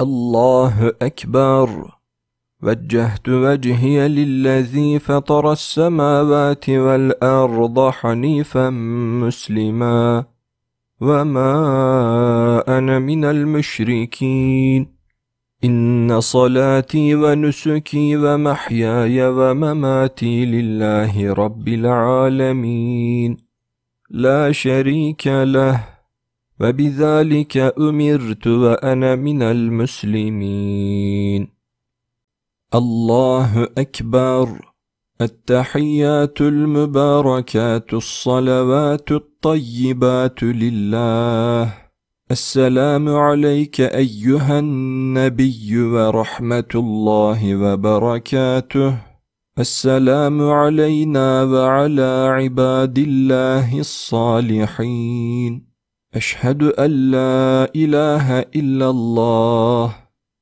الله أكبر وجهت وجهي للذي فطر السماوات والأرض حنيفا مسلما وما أنا من المشركين إن صلاتي ونسكي ومحياي ومماتي لله رب العالمين لا شريك له وبذلك أمرت وأنا من المسلمين الله أكبر التحيات المباركات الصلوات الطيبات لله السلام عليك أيها النبي ورحمة الله وبركاته السلام علينا وعلى عباد الله الصالحين أشهد أن لا إله إلا الله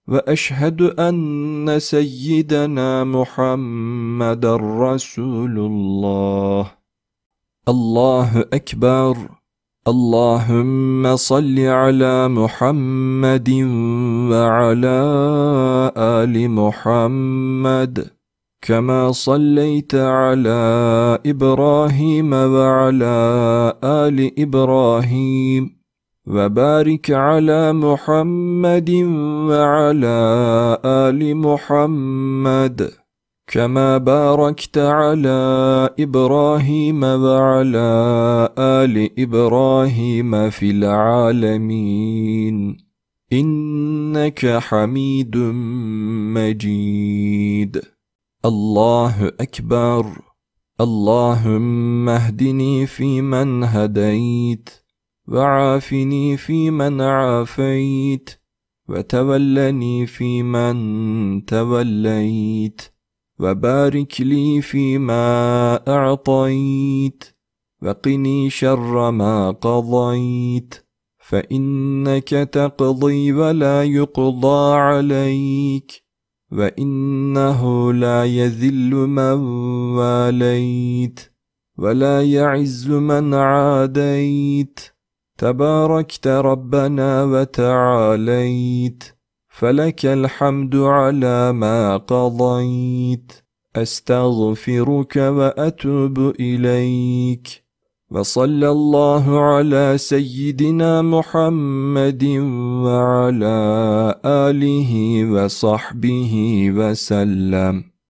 وأشهد أن سيدنا محمد رسول الله الله أكبر اللهم صل على محمد وعلى آل محمد كما صليت على ابراهيم وعلى ال ابراهيم وبارك على محمد وعلى ال محمد كما باركت على ابراهيم وعلى ال ابراهيم في العالمين انك حميد مجيد الله أكبر اللهم اهدني فيمن هديت وعافني فيمن عافيت وتولني فيمن توليت وبارك لي فيما أعطيت وقني شر ما قضيت فإنك تقضي ولا يقضى عليك وإنه لا يذل من واليت ولا يعز من عاديت تباركت ربنا وتعاليت فلك الحمد على ما قضيت أستغفرك وأتوب إليك وصلى الله على سيدنا محمد وعلى آله وصحبه وسلم